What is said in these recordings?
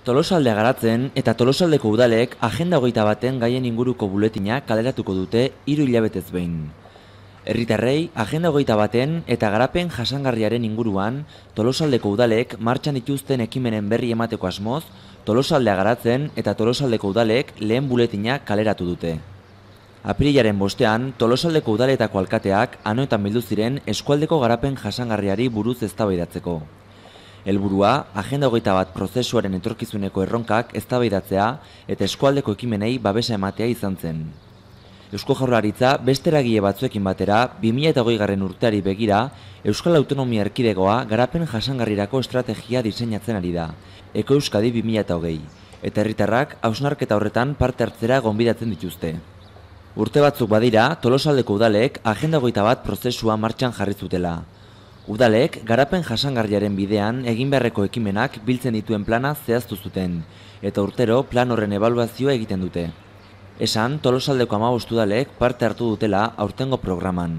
Tolosaldea garatzen eta Tolosaldeko udalek agenda hogeita baten gaien inguruko buletina kaleratuko dute hiru hilabetez behin. Herritarrei agenda hogeita baten eta garapen jasangarriaren inguruan Tolosaldeko udalek martxan dituzten ekimenen berri emateko asmoz, Tolosaldea garatzen eta Tolosaldeko udalek lehen buletina kaleratu dute. Aprilaren bostean, Tolosaldeko udaletako alkateak anoetan bildu ziren eskualdeko garapen jasangarriari buruz eztabaidatzeko. Helburua, agenda hogeita bat prozesuaren etorkizuneko erronkak eztabaidatzea eta eskualdeko ekimenei babesa ematea izan zen. Eusko Jaurlaritza besteragile batzuekin batera 2008 garren urteari begira Euskal Autonomia Erkidegoa garapen jasangarrirako estrategia diseinatzen ari da, Eko Euskadi 2008, eta herritarrak hausnarketa horretan parte hartzera gonbidatzen dituzte. Urte batzuk badira, tolosaldeko udalek agenda goita bat prozesua martxan jarri zutela. Udalek garapen jasangarriaren bidean egin beharreko ekimenak biltzen dituen plana zehaztu zuten eta urtero plan horren ebaluazioa egiten dute. Esan Tolosaldeko 15 udalek parte hartu dutela aurtengo programan.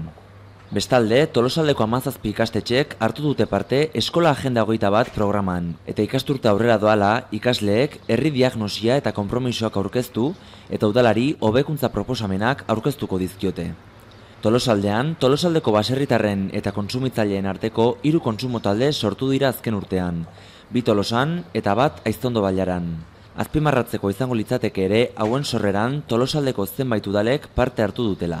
Bestalde, Tolosaldeko 17 ikastetxeek hartu dute parte eskola agenda 21 bat programan eta ikasturte aurrera doala ikasleek herri diagnosia eta konpromisoak aurkeztu eta udalari hobekuntza proposamenak aurkeztuko dizkiote. Tolosaldean, Tolosaldeko baserritarren eta kontsumitzaileen arteko hiru kontsumo talde sortu dira azken urtean. Bi Tolosan eta bat Aiztondo Bailaran. Azpimarratzeko izango litzateke ere, hauen sorreran Tolosaldeko zenbait udalek parte hartu dutela.